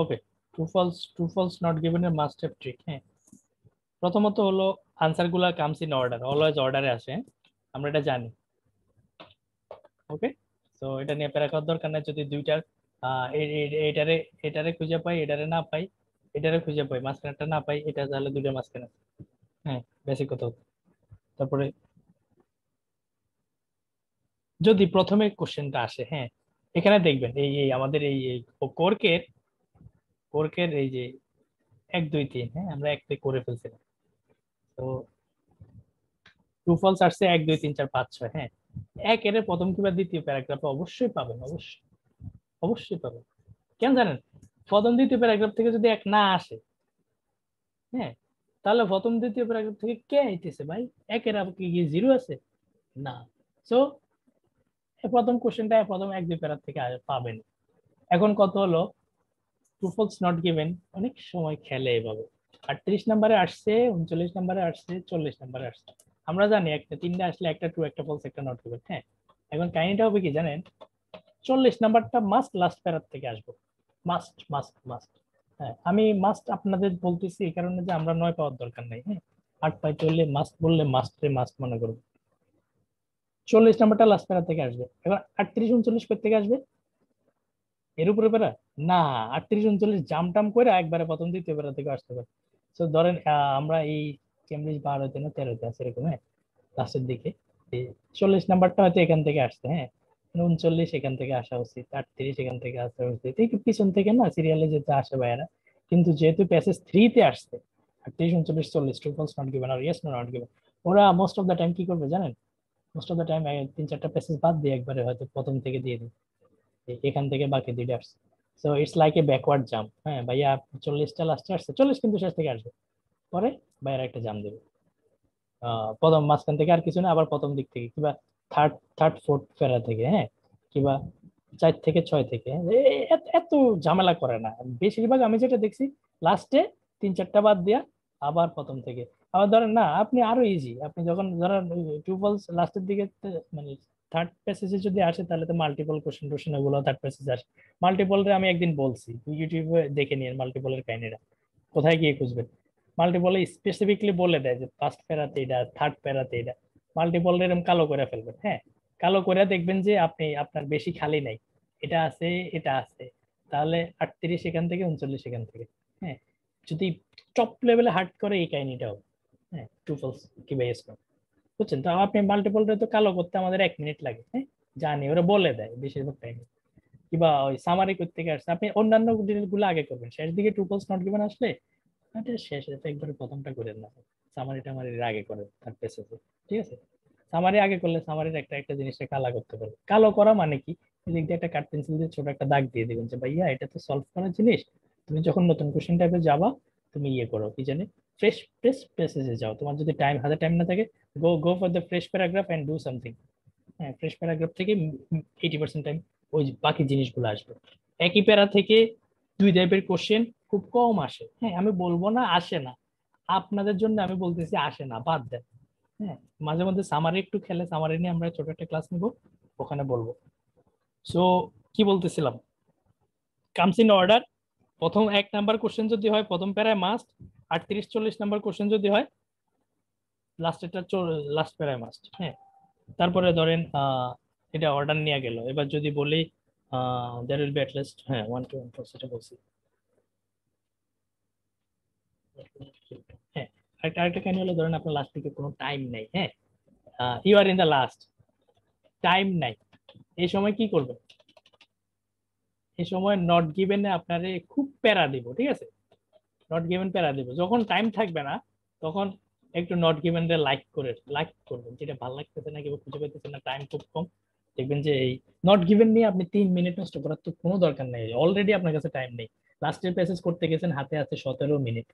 Okay true false true false not given এর must have trick হ্যাঁ প্রথমত হলো আনসারগুলো কামস ইন অর্ডার অলওয়েজ অর্ডারে আসে আমরা এটা জানি ওকে তো এটা নিয়ে প্যারা করার দরকার নাই যদি দুইটা এটারে এটারে খুঁজে পাই এটারে না পাই এটারে খুঁজে পাই মাঝখানেরটা না পাই এটা তাহলে দুইটা মাঝখানে হ্যাঁ বেশি কথা তারপরে যদি প্রথমে কোশ্চেনটা আসে হ্যাঁ এখানে দেখবেন এই আমাদের এই কোর্কের কোর্কের এই যে এক দুই তিন হ্যাঁ আমরা একটাই করে ফেলছিলাম তো টু ফলস আসছে এক দুই তিন চার পাঁচ ছয় হ্যাঁ এক এর প্রথম কিংবা দ্বিতীয় প্যারাগ্রাফ অবশ্যই পাবেন অবশ্যই অবশ্যই পাবেন কেন জানেন প্রথম দ্বিতীয় প্যারাগ্রাফ থেকে যদি এক না আসে হ্যাঁ তাহলে প্রথম দ্বিতীয় প্যারাগ্রাফ থেকে কে আইতেছে ভাই একের কি গিয়ে জিরো আছে না সো প্রথম কোশ্চেনটা প্রথম এক দুই প্যারা থেকে পাবেন এখন কত হলো ট্রুফলস নট গিভেন অনেক সময় খেলে এভাবে আটত্রিশ নাম্বারে আসছে উনচল্লিশ নাম্বারে আসছে চল্লিশ নাম্বারে আসছে আমরা জানি একটা তিনটা আসলে একটা ট্রু একটা ফলস একটা নট গিভেন হ্যাঁ এখন কাহিনীটা হবে কি জানেন চল্লিশ নাম্বারটা মাস্ট লাস্ট প্যারার থেকে আসবো মাস্ট মাস্ট মাস্ট হ্যাঁ আমি মাস্ট আপনাদের বলতেছি এই কারণে যে আমরা নয় পাওয়ার দরকার নাই হ্যাঁ আট পাই চললে মাস্ট বললে মাস্টে মাস্ট মনে করবো চল্লিশ নাম্বারটা লাস্ট প্যারা থেকে আসবে এবার আটত্রিশ উনচল্লিশ কোথা থেকে আসবে এর উপরে বেড়া না আটত্রিশ উনচল্লিশ জাম টাম করে একবারে প্রথম দ্বিতীয় বেড়া থেকে আসতে পারে তো ধরেন আমরা এই কেমব্রিজ বারোতে না তেরোতে আছে এরকম লাস্টের হ্যাঁ? দিকে চল্লিশ নাম্বারটা হয়তো এখান থেকে আসতে হ্যাঁ মানে উনচল্লিশ এখান থেকে আসা উচিত আটত্রিশ এখান থেকে আসা উচিত একটু পিছন থেকে না সিরিয়ালে যেতে আসে ভাইয়েরা কিন্তু যেহেতু প্যাসেজ থ্রিতে আসছে আটত্রিশ উনচল্লিশ চল্লিশ টু ফলস নট গিভেন আর ইয়েস নট গিভেন ওরা মোস্ট অফ দ্য টাইম কি করবে জানেন মোস্ট অফ দ্য টাইম তিন চারটা প্যাসেজ বাদ দিয়ে একবারে হয়তো প্রথম থেকে দিয়ে দিই এখান থেকে বাকি দুইটা আসছে so it's like a backward jump হ্যাঁ ভাইয়া চল্লিশটা লাস্টে আসছে চল্লিশ কিন্তু শেষ থেকে আসবে পরে ভাইয়ারা একটা জাম দেবে প্রথম মাঝখান থেকে আর কিছু না আবার প্রথম দিক থেকে কিবা থার্ড থার্ড ফোর্থ ফেরা থেকে হ্যাঁ কিবা চার থেকে ছয় থেকে এত ঝামেলা করে না বেশিরভাগ আমি যেটা দেখছি লাস্টে তিন চারটা বাদ দেয়া আবার প্রথম থেকে আবার ধরেন না আপনি আরো ইজি আপনি যখন ধরেন টু বলস লাস্টের দিকে মানে থার্ড প্যাসেজে যদি আসে তাহলে তো মাল্টিপল কোশ্চেন টোশন ওগুলো থার্ড প্যাসেজ আসে মাল্টিপলরে আমি একদিন বলছি ইউটিউবে দেখে নিয়ে মাল্টিপলের কাহিনীরা কোথায় গিয়ে খুঁজবেন মাল্টিপলে স্পেসিফিকলি বলে দেয় যে ফার্স্ট প্যারাতে এটা থার্ড প্যারাতে এটা মাল্টিপল এরকম কালো করে ফেলবেন হ্যাঁ কালো করে দেখবেন যে আপনি আপনার বেশি খালি নাই এটা আছে এটা আছে তাহলে আটত্রিশ এখান থেকে উনচল্লিশ এখান থেকে হ্যাঁ যদি টপ লেভেলে হার্ট করে এই কাহিনীটাও হ্যাঁ টু ফলস কি বেস বুঝছেন তো আপনি মাল্টিপল তো কালো করতে আমাদের এক মিনিট লাগে হ্যাঁ জানি ওরা বলে দেয় বেশিরভাগ টাইম কিবা ওই সামারি করতে আসছে আপনি অন্যান্য জিনিসগুলো আগে করবেন শেষ দিকে টুপলস নট গিভেন আসলে শেষ একবারে প্রথমটা করে না সামারি টামারির আগে করে তার পেসেছে ঠিক আছে সামারি আগে করলে সামারির একটা একটা জিনিসটা কালো করতে পারবে কালো করা মানে কি এদিক দিয়ে একটা কাঠ পেন্সিল দিয়ে ছোট একটা দাগ দিয়ে দেবেন যে ভাইয়া এটা তো সলভ করার জিনিস তুমি যখন নতুন কোশ্চেন টাইপে যাবা তুমি ইয়ে করো কি জানি ফ্রেশ প্রেস প্রেসেসে যাও তোমার যদি টাইম হাতে টাইম না থাকে go go for the fresh paragraph and do something হ্যাঁ ফ্রেশ প্যারাগ্রাফ থেকে এইটি পার্সেন্ট টাইম ওই বাকি জিনিসগুলো আসবে একই প্যারা থেকে দুই টাইপের কোশ্চেন খুব কম আসে হ্যাঁ আমি বলবো না আসে না আপনাদের জন্য আমি বলতেছি আসে না বাদ দেন হ্যাঁ মাঝে মধ্যে সামারে একটু খেলে সামারে নিয়ে আমরা ছোট একটা ক্লাস নিব ওখানে বলবো সো কি বলতেছিলাম কামস ইন অর্ডার প্রথম এক নাম্বার কোশ্চেন যদি হয় প্রথম প্যারায় মাস্ট আটত্রিশ চল্লিশ নম্বর কোশ্চেন যদি হয় লাস্টেরটা লাস্ট প্যারায় মাস্ট হ্যাঁ তারপরে ধরেন এটা অর্ডার নিয়ে গেল এবার যদি বলি দ্যার উইল বি অ্যাটলিস্ট হ্যাঁ ওয়ান টু ওয়ান ফোর সেটা বলছি হ্যাঁ আরেকটা আরেকটা কাহিনী হলো ধরেন আপনার লাস্ট থেকে কোনো টাইম নেই হ্যাঁ you are in the last time নাই এই সময় কি করবেন এই সময় নট গিভেনে আপনারে খুব প্যারা দিব ঠিক আছে নট গিভেন প্যারা দেবে যখন টাইম থাকবে না তখন একটু নট গিভেন দিয়ে লাইক করে লাইক করবেন যেটা ভালো লাগতেছে না কেউ খুঁজে পেতেছে না টাইম খুব কম দেখবেন যে এই নট গিভেন নিয়ে আপনি তিন মিনিট নষ্ট করার তো কোনো দরকার নেই অলরেডি আপনার কাছে টাইম নেই লাস্টের প্যাসেজ করতে গেছেন হাতে আছে সতেরো মিনিট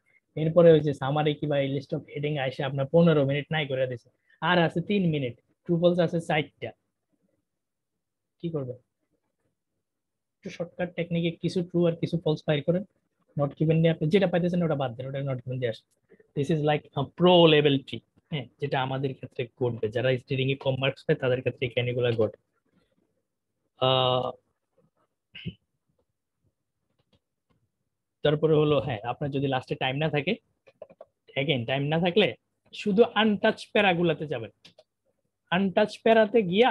এরপরে ওই যে সামারে বা এই লিস্ট অফ হেডিং আসে আপনার পনেরো মিনিট নাই করে দিয়েছে আর আছে তিন মিনিট ট্রুপলস আছে চারটা কি করবেন একটু শর্টকাট টেকনিকে কিছু ট্রু আর কিছু ফলস ফায়ার করেন নট গিভেন নিয়ে আপনি যেটা পাইতেছেন ওটা the দেন ওটা নট গিভেন দিয়ে আসেন দিস ইজ লাইক প্রো যেটা আমাদের ক্ষেত্রে ঘটবে যারা স্টিরিং এ কম পায় তাদের ক্ষেত্রে এই ক্যানিগুলা ঘটে তারপরে হলো হ্যাঁ আপনার যদি লাস্টে টাইম না থাকে অ্যাগেন টাইম না থাকলে শুধু আনটাচ প্যারাগুলাতে যাবেন আনটাচ প্যারাতে গিয়া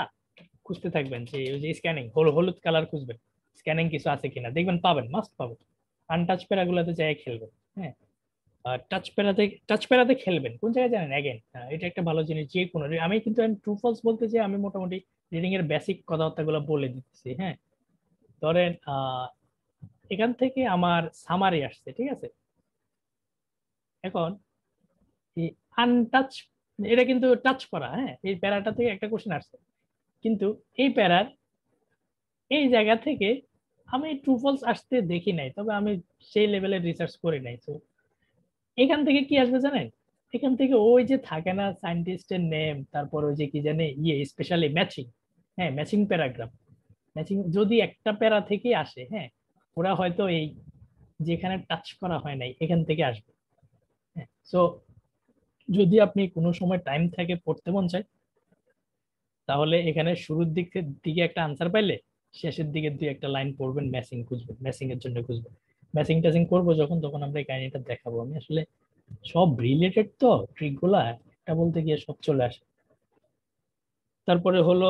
খুঁজতে থাকবেন যে স্ক্যানিং হলুদ কালার খুঁজবেন স্ক্যানিং কিছু আছে কিনা দেখবেন পাবেন মাস্ট পাবেন আনটাচ প্যারাগুলোতে যায় খেলবেন হ্যাঁ আর টাচ প্যারাতে টাচ প্যারাতে খেলবেন কোন জায়গায় জানেন অ্যাগেন এটা একটা ভালো জিনিস যে কোনো আমি কিন্তু ট্রু ফলস বলতে যে আমি মোটামুটি রিডিং এর বেসিক কথাবার্তাগুলো বলে দিচ্ছি হ্যাঁ ধরেন এখান থেকে আমার সামারি আসছে ঠিক আছে এখন আনটাচ এটা কিন্তু টাচ করা হ্যাঁ এই প্যারাটা থেকে একটা কোশ্চেন আসছে কিন্তু এই প্যারার এই জায়গা থেকে আমি ট্রু ফলস আসতে দেখি নাই তবে আমি সেই লেভেলের রিসার্চ করি নাই তো এখান থেকে কি আসবে জানেন এখান থেকে ওই যে থাকে না সায়েন্টিস্টের নেম তারপর ওই যে কি জানে ইয়ে স্পেশালি ম্যাচিং হ্যাঁ ম্যাচিং প্যারাগ্রাফ ম্যাচিং যদি একটা প্যারা থেকে আসে হ্যাঁ ওরা হয়তো এই যেখানে টাচ করা হয় নাই এখান থেকে আসবে সো হ্যাঁ, যদি আপনি কোনো সময় টাইম থাকে পড়তে মন চায় তাহলে এখানে শুরুর দিক দিকে একটা আনসার পাইলে শেষের দিকে দুই একটা লাইন পড়বেন ম্যাচিং খুঁজবেন ম্যাচিং এর জন্য খুঁজবেন ম্যাচিং ট্যাচিং করবো যখন তখন আমরা এই কাহিনীটা দেখাবো আমি আসলে সব রিলেটেড তো গুলা একটা বলতে গিয়ে সব চলে আসে তারপরে হলো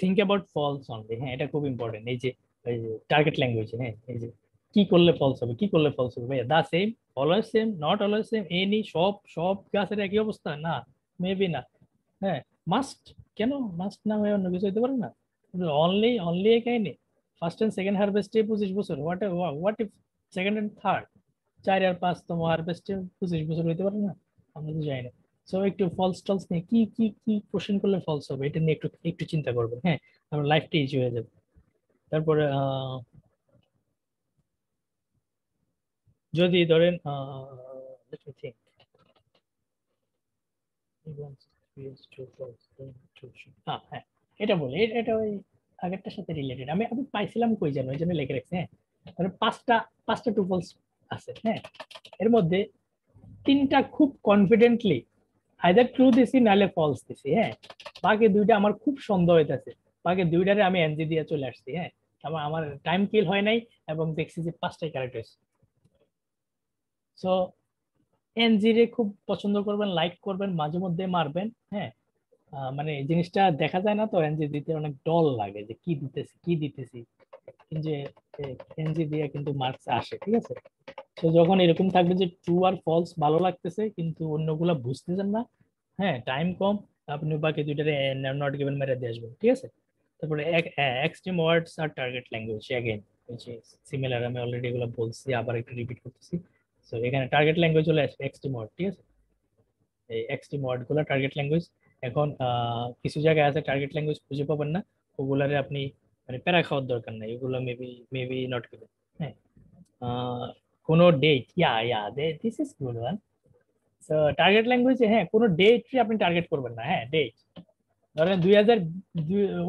থিঙ্ক অ্যাবাউট ফলস অনলি হ্যাঁ এটা খুব ইম্পর্টেন্ট এই যে এই যে টার্গেট ল্যাঙ্গুয়েজ হ্যাঁ এই যে কি করলে ফলস হবে কি করলে ফলস হবে the same always same not always same any সব সব গাছের একই অবস্থা না মেবি না হ্যাঁ মাস্ট কেন মাস্ট না হয়ে অন্য কিছু হইতে পারে না অনলি অনলি এ কাহিনি ফার্স্ট অ্যান্ড সেকেন্ড হারভেস্টে পঁচিশ বছর what what if second and third চার আর পাঁচতম হারভেস্টে পঁচিশ বছর হইতে পারে না আমরা তো জানি না সো একটু ফলস টলস নিয়ে কি কি কি কোশ্চেন করলে ফলস হবে এটা নিয়ে একটু একটু চিন্তা করবো হ্যাঁ আমার লাইফটা ইজি হয়ে যাবে তারপরে যদি ধরেন লেট মি থিংক Ah, হ্যাঁ এটা বলি এটা ওই আগেরটার সাথে রিলেটেড আমি আমি পাইছিলাম কই জানো ওই জন্য লিখে রাখছি হ্যাঁ মানে পাঁচটা পাঁচটা টুপলস আছে হ্যাঁ এর মধ্যে তিনটা খুব কনফিডেন্টলি আইদার ট্রু দিছি নাহলে ফলস দিছি হ্যাঁ বাকি দুইটা আমার খুব সন্দেহ হইতেছে বাকি দুইটারে আমি এনজি দিয়ে চলে আসছি হ্যাঁ আমার আমার টাইম কিল হয় নাই এবং দেখছি যে পাঁচটাই কারেক্ট হয়েছে সো এনজিরে খুব পছন্দ করবেন লাইক করবেন মাঝে মধ্যে মারবেন হ্যাঁ মানে জিনিসটা দেখা যায় না তো এনজি দিতে অনেক ডল লাগে যে কি দিতেছি কি দিতেছি যে এনজি দিয়ে কিন্তু মার্কস আসে ঠিক আছে তো যখন এরকম থাকবে যে ট্রু আর ফলস ভালো লাগতেছে কিন্তু অন্যগুলা বুঝতেছেন না হ্যাঁ টাইম কম আপনি বাকি দুইটারে নট গিভেন মেরে দিয়ে আসবেন ঠিক আছে তারপরে এক্সট্রিম হ্যাঁ, ওয়ার্ডস আর টার্গেট ল্যাঙ্গুয়েজ অ্যাগেন সিমিলার আমি অলরেডি এগুলো বলছি আবার একটু রিপিট করতেছি সো এখানে টার্গেট ল্যাঙ্গুয়েজ হলো এক্সটি মড ঠিক আছে এই এক্সটি মডগুলো টার্গেট ল্যাঙ্গুয়েজ এখন কিছু জায়গায় আছে টার্গেট ল্যাঙ্গুয়েজ খুঁজে পাবেন না ওগুলারে আপনি মানে প্যারা খাওয়ার দরকার নাই এগুলো মেবি মেবি নট গিভেন হ্যাঁ কোনো date yeah yeah they this is good one so target language হ্যাঁ কোনো ডেট আপনি টার্গেট করবেন না হ্যাঁ ডেট ধরেন দুই হাজার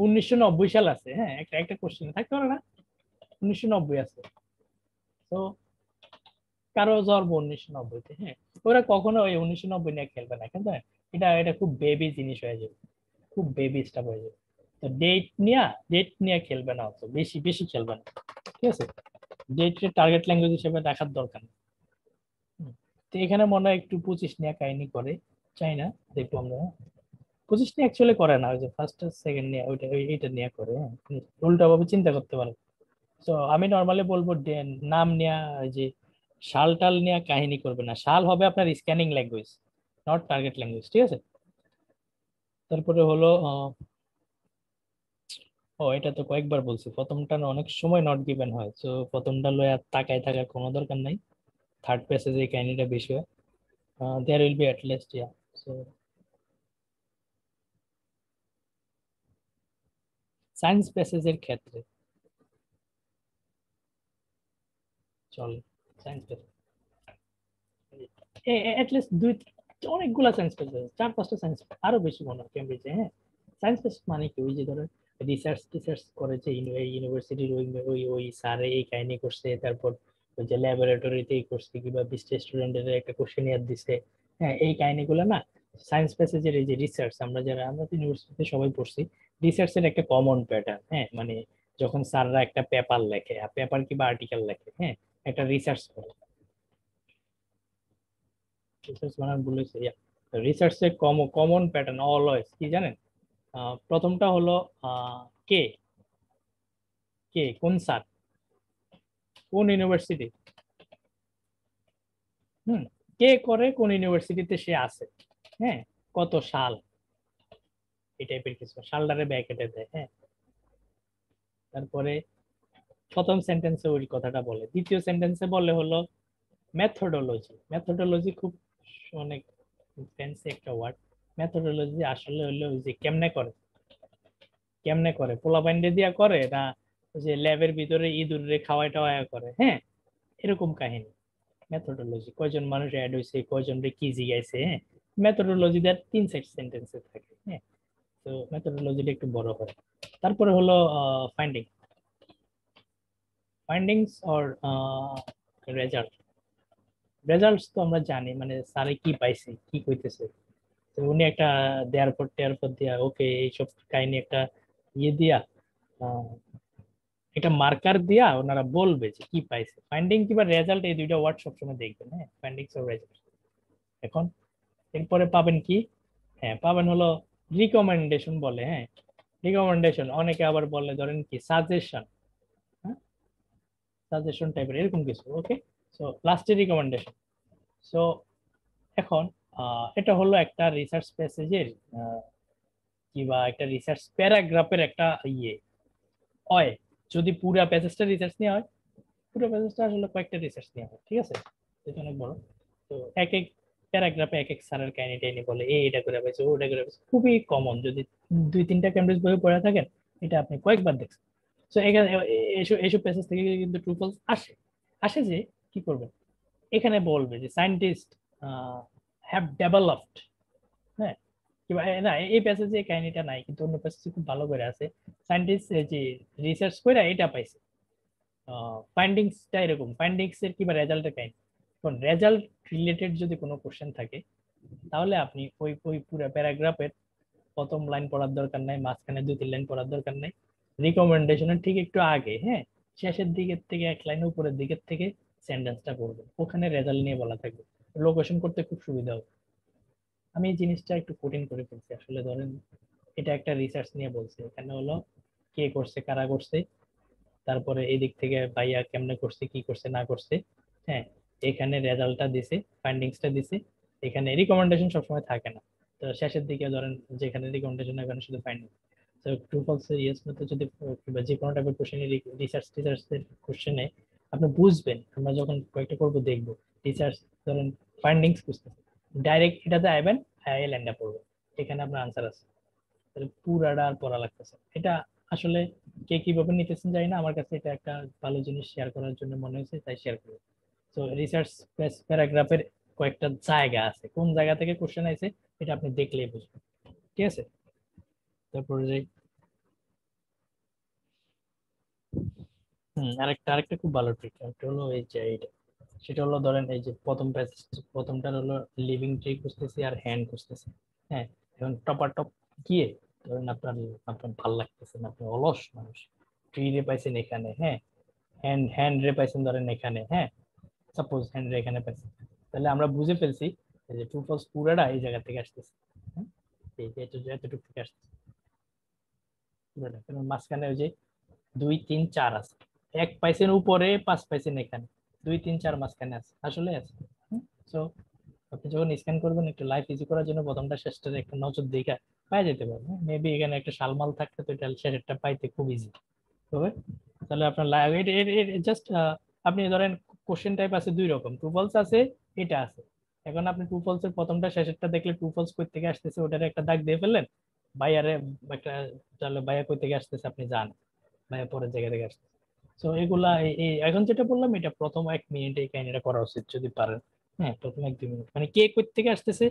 উনিশশো নব্বই সাল আছে হ্যাঁ একটা একটা কোশ্চেন থাকতে পারে না উনিশশো নব্বই আছে তো কারো জন্ম উনিশশো নব্বইতে হ্যাঁ ওরা কখনো ওই উনিশশো নব্বই নিয়ে খেলবে না কিন্তু এটা এটা খুব বেবি জিনিস হয়ে যাবে খুব বেবি স্টাফ হয়ে যাবে তো ডেট নিয়ে ডেট নিয়ে খেলবে না অত বেশি বেশি খেলবে না ঠিক আছে ডেটের টার্গেট ল্যাঙ্গুয়েজ হিসেবে দেখার দরকার নেই তো এখানে মনে হয় একটু পঁচিশ নিয়ে কাহিনী করে চাই না দেখবো আমরা পঁচিশ নিয়ে অ্যাকচুয়ালি করে না ওই যে ফার্স্ট আর সেকেন্ড নিয়ে ওইটা এইটা নিয়ে করে হ্যাঁ? উল্টাভাবে চিন্তা করতে পারে তো আমি নর্মালি বলবো নাম নেওয়া যে শাল টাল নিয়ে কাহিনী করবে না শাল হবে আপনার scanning language not target language ঠিক আছে তারপরে হলো ও এটা তো কয়েকবার বলছি প্রথমটা অনেক সময় নট গিভেন হয় তো প্রথমটা লয়ে তাকায় থাকার কোনো দরকার নাই থার্ড প্যাসেজ এই কাহিনীটা বেশি হয় there will be at least yeah so science প্যাসেজের ক্ষেত্রে চলো সায়েন্স ফেয়ার দুই অনেকগুলো সায়েন্স ফেয়ার আছে চার পাঁচটা সায়েন্স আরো বেশি মনে হয় কেমব্রিজে হ্যাঁ সায়েন্স ফেয়ার মানে কি ওই যে রিসার্চ টিসার্চ ইউনিভার্সিটির ওই ওই ওই স্যারে এই কাহিনী করছে তারপর ওই যে করছে কিংবা বিশটা স্টুডেন্টের একটা কোশ্চেন ইয়ার দিছে হ্যাঁ এই কাহিনীগুলো না সায়েন্স প্যাসেজের এই যে রিসার্চ আমরা যারা আমরা ইউনিভার্সিটিতে সবাই পড়ছি রিসার্চের একটা কমন প্যাটার্ন হ্যাঁ মানে যখন স্যাররা একটা পেপার লেখে আর পেপার কিংবা আর্টিকেল লেখে হ্যাঁ একটা রিসার্চ করে রিসার্চ মানে বলেছে রিসার্চের কম কমন প্যাটার্ন অল অলওয়েজ কি জানেন প্রথমটা হলো কে কে কোন স্যার কোন ইউনিভার্সিটি হুম কে করে কোন ইউনিভার্সিটিতে সে আছে হ্যাঁ কত সাল এই টাইপের কিছু সালডারে ব্যাকেটে দেয় হ্যাঁ তারপরে প্রথম সেন্টেন্সে ওই কথাটা বলে দ্বিতীয় সেন্টেন্সে বলে হলো মেথডোলজি মেথডোলজি খুব অনেক ফ্যান্সি একটা ওয়ার্ড মেথডোলজি আসলে হলো ওই যে কেমনে করে কেমনে করে পোলা বাইন্ডে দিয়া করে না যে ল্যাবের ভিতরে ইঁদুর রে খাওয়াই টাওয়াই করে হ্যাঁ এরকম কাহিনী মেথডোলজি কয়জন মানুষ অ্যাড হয়েছে কয়জন রে কি জিগাইছে হ্যাঁ মেথডোলজি দেওয়ার তিন সাইড সেন্টেন্সে থাকে হ্যাঁ তো মেথডোলজিটা একটু বড় হয় তারপরে হলো finding findings or result results তো আমরা জানি মানে স্যারে কি পাইছে কি কইতেছে তো উনি একটা দেয়ার পর টেয়ার পর দিয়া ওকে এইসব কাহিনী একটা ইয়ে দিয়া একটা মার্কার দিয়া ওনারা বলবে যে কি পাইছে ফাইন্ডিং কিংবা রেজাল্ট এই দুইটা ওয়ার্ড সবসময় দেখবেন হ্যাঁ ফাইন্ডিংস অর রেজাল্ট এখন এরপরে পাবেন কি হ্যাঁ পাবেন হলো রিকমেন্ডেশন বলে হ্যাঁ রিকমেন্ডেশন অনেকে আবার বলে ধরেন কি সাজেশন সাজেশন টাইপের এরকম কিছু ওকে সো লাস্টে রিকমেন্ডেশন সো এখন এটা হলো একটা রিসার্চ প্যাসেজের কিংবা একটা রিসার্চ প্যারাগ্রাফের একটা ইয়ে হয় যদি পুরো প্যাসেজটা রিসার্চ নেওয়া হয় পুরো প্যাসেজটা আসলে কয়েকটা রিসার্চ নেওয়া হয় ঠিক আছে এটা অনেক বড় তো এক এক প্যারাগ্রাফে এক এক সারের কাহিনী টাইনি বলে এ এটা করে পাইছে ও এটা করে পাইছে খুবই কমন যদি দুই তিনটা ক্যামব্রিজ বই পড়ে থাকেন এটা আপনি কয়েকবার দেখছেন সো এখানে এসব এসব প্যাসেজ থেকে কিন্তু ট্রু ফলস আসে আসে যে কি করবে এখানে বলবে যে সায়েন্টিস্ট হ্যাভ ডেভেলপড হ্যাঁ কিংবা না এই প্যাসেজে কাহিনীটা নাই কিন্তু অন্য প্যাসেজে খুব ভালো করে আছে সায়েন্টিস্ট যে রিসার্চ করে এটা পাইছে ফাইন্ডিংসটা এরকম ফাইন্ডিংসের কিংবা রেজাল্টের কাহিনী এখন রেজাল্ট রিলেটেড যদি কোনো কোশ্চেন থাকে তাহলে আপনি ওই ওই পুরো প্যারাগ্রাফের প্রথম লাইন পড়ার দরকার নাই মাঝখানে দুই তিন লাইন পড়ার দরকার নাই রিকমেন্ডেশনের ঠিক একটু আগে হ্যাঁ শেষের দিকের থেকে এক লাইন উপরের দিকের থেকে সেন্টেন্সটা পড়বেন ওখানে রেজাল্ট নিয়ে বলা থাকবে লোকেশন করতে খুব সুবিধা হবে আমি এই জিনিসটা একটু কঠিন করে ফেলছি আসলে ধরেন এটা একটা রিসার্চ নিয়ে বলছে এখানে হলো কে করছে কারা করছে তারপরে এই দিক থেকে ভাইয়া কেমনে করছে কি করছে না করছে হ্যাঁ এখানে রেজাল্টটা দিছে ফাইন্ডিংসটা দিছে এখানে রিকমেন্ডেশন সবসময় থাকে না তো শেষের দিকে ধরেন যেখানে রিকমেন্ডেশন এখানে শুধু ফাইন্ডিংস তো ট্রু ফলস ইয়েস যদি যে কোনো টাইপের কোশ্চেনে রিসার্চ টিচার্সদের কোশ্চেনে আপনি বুঝবেন আমরা যখন কয়েকটা করবো দেখবো রিসার্চ ধরেন ফাইন্ডিংস বুঝতেছে ডাইরেক্ট এটাতে আইবেন আইএল এন্ডা পড়বে এখানে আপনার আনসার আছে তাহলে পুরাটা আর পড়া লাগতেছে এটা আসলে কে কিভাবে নিতেছেন জানি না আমার কাছে এটা একটা ভালো জিনিস শেয়ার করার জন্য মনে হয়েছে তাই শেয়ার করবো তো রিসার্চ প্যারাগ্রাফের কয়েকটা জায়গা আছে কোন জায়গা থেকে কোশ্চেন আছে এটা আপনি দেখলেই বুঝবেন ঠিক আছে তারপরে যে হুম আরেকটা আরেকটা খুব ভালো ট্রিক আরেকটা হলো এই যে এইটা সেটা হলো ধরেন এই যে প্রথম প্যাচ প্রথমটা হলো লিভিং ট্রি খুঁজতেছি আর হ্যান্ড খুঁজতেছি হ্যাঁ এখন টপার টপ গিয়ে ধরেন আপনার আপনার ভাল লাগতেছে না আপনি অলস মানুষ ট্রি রে পাইছেন এখানে হ্যাঁ হ্যান্ড হ্যান্ড রে পাইছেন ধরেন এখানে হ্যাঁ সাপোজ হ্যান্ড রে এখানে পাইছেন তাহলে আমরা বুঝে ফেলছি যে টু ফলস পুরাটা এই জায়গা থেকে আসতেছে হ্যাঁ, এই যে এতটুকু থেকে আসতেছে মাঝখানে ওই যে দুই তিন চার আছে এক পাইছেন উপরে পাঁচ পাইছেন এখানে দুই তিন চার মাসখানে আছে আসলে আছে সো আপনি যখন স্ক্যান করবেন একটু লাইফ ইজি করার জন্য প্রথমটা শেষটা একটা নজর দিকা পাই যেতে পারবে মেবি হ্যাঁ, এখানে একটা শালমাল থাকতে তো এটা শেষেরটা পাইতে খুব ইজি তবে তাহলে আপনার জাস্ট আপনি ধরেন কোশ্চেন টাইপ আছে দুই রকম টু ফলস আছে এটা আছে এখন আপনি টু ফলসের প্রথমটা শেষেরটা দেখলে টু ফলস কই থেকে আসতেছে ওটার একটা দাগ দিয়ে ফেললেন বাইয়ারে একটা তাহলে বাইয়া কই থেকে আসতেছে আপনি যান বাইয়া পরের জায়গা থেকে আসতেছে তো এগুলা এই এখন যেটা বললাম এটা প্রথম এক মিনিট এই কাহিনীটা করা উচিত যদি পারেন হ্যাঁ প্রথম এক দুই মিনিট মানে কে কোথ থেকে আসতেছে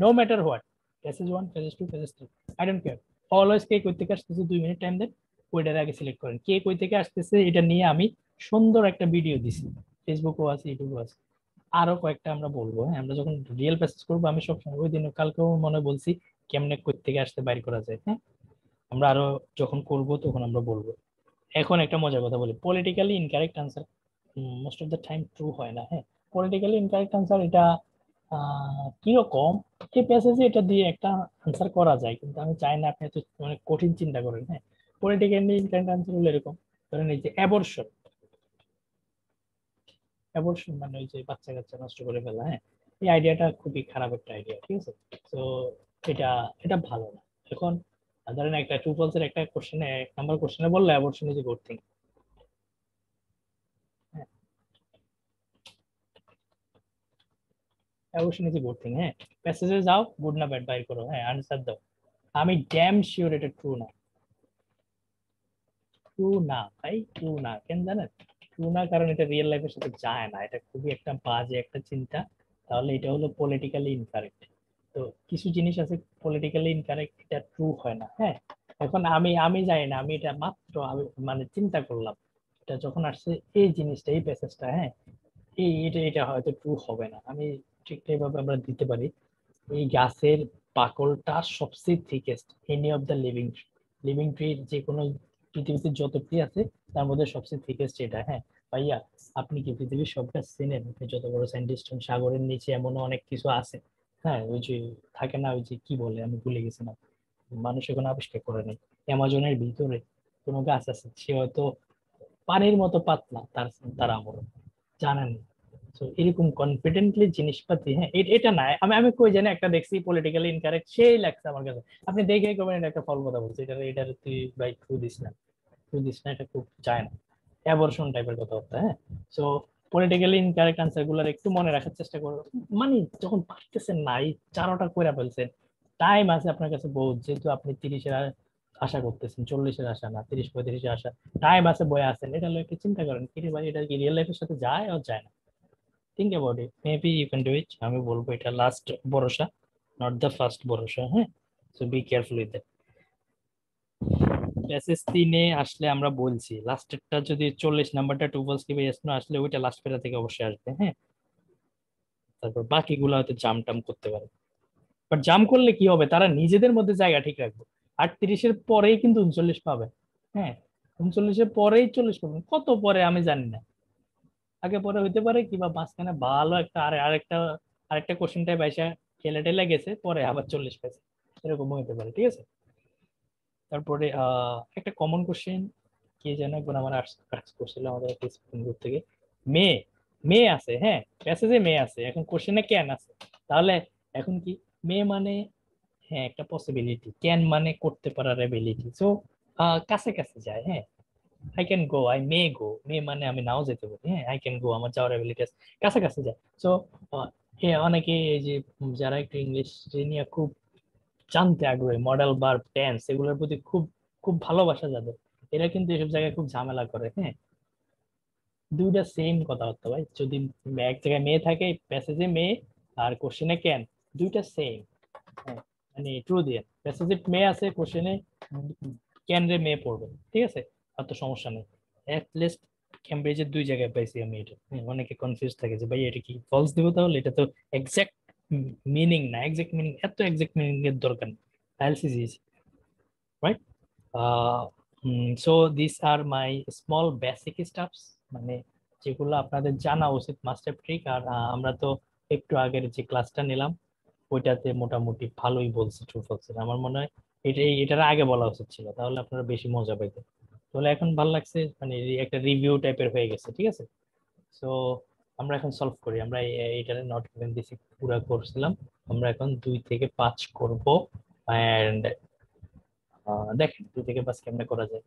no matter what passage one passage two passage three I don't care always কে কোথ থেকে আসতেছে দুই মিনিট টাইম দেন ওইটার আগে সিলেক্ট করেন কে কই থেকে আসতেছে এটা নিয়ে আমি সুন্দর একটা ভিডিও দিছি ফেসবুকও আছে ইউটিউবও আছে আরো কয়েকটা আমরা বলবো হ্যাঁ আমরা যখন রিয়েল প্যাসেজ করবো আমি সবসময় ওই দিন কালকেও মনে বলছি কেমনে কোথ থেকে আসতে বাইর করা যায় হ্যাঁ আমরা আরো যখন করবো তখন আমরা বলবো এখন একটা মজার কথা বলি politically incorrect answer most of the time true হয় না হ্যাঁ পলিটিক্যালি ইনকারেক্ট আনসার এটা কীরকম এই প্যাসেজে এটা দিয়ে একটা আনসার করা যায় কিন্তু আমি চাই না আপনি এত মানে কঠিন চিন্তা করেন হ্যাঁ পলিটিক্যালি ইনকারেক্ট আনসার হলো এরকম ধরেন এই যে অ্যাবর্শন অ্যাবর্শন মানে ওই যে বাচ্চা কাচ্চা নষ্ট করে ফেলা হ্যাঁ এই আইডিয়াটা খুবই খারাপ একটা আইডিয়া ঠিক আছে তো এটা এটা ভালো না এখন ধরেন একটা ট্রু ফলসের একটা কোশ্চেনে এক নাম্বার কোশ্চেনে বললে abortion is good thing abortion is good thing হ্যাঁ প্যাসেজে যাও গুড না ব্যাড বাই করো হ্যাঁ আনসার দাও আমি ড্যাম শিওর এটা ট্রু না ট্রু না ভাই ট্রু না কেন জানেন ট্রু না কারণ এটা রিয়েল লাইফের সাথে যায় না এটা খুবই একটা বাজে একটা চিন্তা তাহলে এটা হলো পলিটিক্যালি ইনকারেক্ট তো কিছু জিনিস আছে পলিটিক্যালি ইনকারেক্ট এটা ট্রু হয় না হ্যাঁ এখন আমি আমি জানি না আমি এটা মাত্র আমি মানে চিন্তা করলাম এটা যখন আসছে এই জিনিসটা এই প্যাসেজটা হ্যাঁ এই এটা এটা হয়তো ট্রু হবে না আমি এইভাবে আমরা দিতে পারি এই গাছের পাকলটা সবচেয়ে thickest any of the living tree living tree যে কোনো পৃথিবীতে যত ট্রি আছে তার মধ্যে সবচেয়ে থিকেস্ট এটা হ্যাঁ ভাইয়া আপনি কি পৃথিবীর সব গাছ চেনেন যত বড় সাইন্টিস্ট সাগরের নিচে এমনও অনেক কিছু আছে হ্যাঁ ওই যে থাকে না ওই যে কি বলে আমি ভুলে গেছিলাম মানুষ এখন আবিষ্কার করে নাই অ্যামাজনের ভিতরে কোনো গাছ আছে সে হয়তো পানির মতো পাতলা তার তার আমরণ জানেন তো এরকম কনফিডেন্টলি জিনিসপাতি হ্যাঁ এটা না আমি আমি কই জানি একটা দেখছি পলিটিক্যালি ইনকারেক্ট সেই লাগছে আমার কাছে আপনি দেখে করবেন এটা একটা ফল কথা বলছে এটা এটা তুই ভাই থ্রু দিস না থ্রু দিস না এটা খুব যায় না অ্যাবর্শন টাইপের কথাবার্তা হ্যাঁ সো পলিটিক্যালি ইনকারেক্ট আনসারগুলোর একটু মনে রাখার চেষ্টা করবেন মানে যখন পারতেছেন না এই চারোটা করে ফেলছেন টাইম আছে আপনার কাছে বহুত যেহেতু আপনি তিরিশের আশা করতেছেন চল্লিশের আশা না তিরিশ পঁয়ত্রিশের আশা টাইম আছে বয়ে আছেন এটা লোক চিন্তা করেন কি এটা কি রিয়েল লাইফের সাথে যায় আর যায় না think about it maybe you can do it আমি বলবো এটা লাস্ট ভরসা নট দ্য ফার্স্ট ভরসা হ্যাঁ so be careful with that passage তিনে আসলে আমরা বলছি লাস্টেরটা যদি চল্লিশ নাম্বারটা টু ফলস কিবে ইয়েস আসলে ওইটা লাস্ট পেরা থেকে অবশ্যই আসবে হ্যাঁ তারপর বাকিগুলো হয়তো জাম টাম করতে পারে বাট জাম করলে কি হবে তারা নিজেদের মধ্যে জায়গা ঠিক রাখবে আটত্রিশের পরেই কিন্তু উনচল্লিশ পাবে হ্যাঁ উনচল্লিশের পরেই চল্লিশ পাবে কত পরে আমি জানি না আগে পরে হইতে পারে কিংবা মাঝখানে ভালো একটা আর আরেকটা আরেকটা কোশ্চেন টাইপ এসে খেলে টেলে গেছে পরে আবার চল্লিশ পেয়েছে এরকম হইতে পারে ঠিক আছে তারপরে একটা কমন কোশ্চেন কে যেন একবার আমার আর্টস করছিল আমাদের ফেসবুক গ্রুপ থেকে মেয়ে মেয়ে আছে হ্যাঁ প্যাসেজে মেয়ে আছে এখন কোশ্চেনে ক্যান আছে তাহলে এখন কি মেয়ে মানে হ্যাঁ একটা পসিবিলিটি ক্যান মানে করতে পারার অ্যাবিলিটি সো কাছে কাছে যায় হ্যাঁ I can go I may go may মানে আমি নাও যেতে পারি হ্যাঁ আই ক্যান গো আমার যাওয়ার অ্যাবিলিটি আছে কাছে কাছে যায় সো হ্যাঁ অনেকে এই যে যারা একটু ইংলিশ নিয়ে খুব জানতে আগ্রহী মডেল বার টেন্স এগুলোর প্রতি খুব খুব ভালোবাসা যাদের এরা কিন্তু এসব জায়গায় খুব ঝামেলা করে হ্যাঁ দুইটা সেম কথাবার্তা ভাই যদি এক জায়গায় মেয়ে থাকে প্যাসেজে মেয়ে আর কোশ্চেনে ক্যান দুইটা সেম হ্যাঁ? মানে ট্রু দিয়ে প্যাসেজে মেয়ে আছে কোশ্চেনে ক্যান রে মেয়ে পড়বে ঠিক আছে আর তো সমস্যা নেই অ্যাটলিস্ট ক্যামব্রিজের দুই জায়গায় পাইছি আমি এটা হ্যাঁ? অনেকে কনফিউজ থাকে যে ভাই এটা কি ফলস দেবো তাহলে এটা তো এক্স্যাক্ট মিনিং না এক্সাক্ট মিনিং এত এক্সাক্ট মিনিং এর দরকার dialysis is right so this are my small basic stuffs মানে যেগুলো আপনাদের জানা উচিত মাস্টার ট্রিক আর আমরা তো একটু আগের যে ক্লাসটা নিলাম ওইটাতে মোটামুটি ভালোই বলছি ট্রু ফলসে আমার মনে হয় এটা এটার আগে বলা উচিত ছিল তাহলে আপনারা বেশি মজা পাইতেন তাহলে এখন ভালো লাগছে মানে একটা রিভিউ টাইপের হয়ে গেছে ঠিক আছে সো আমরা এখন সলভ করি আমরা এটারে নট ইভেন দিছি পুরো করছিলাম আমরা এখন দুই থেকে পাঁচ করব এন্ড দেখেন দুই থেকে 5 কেমনে করা যায়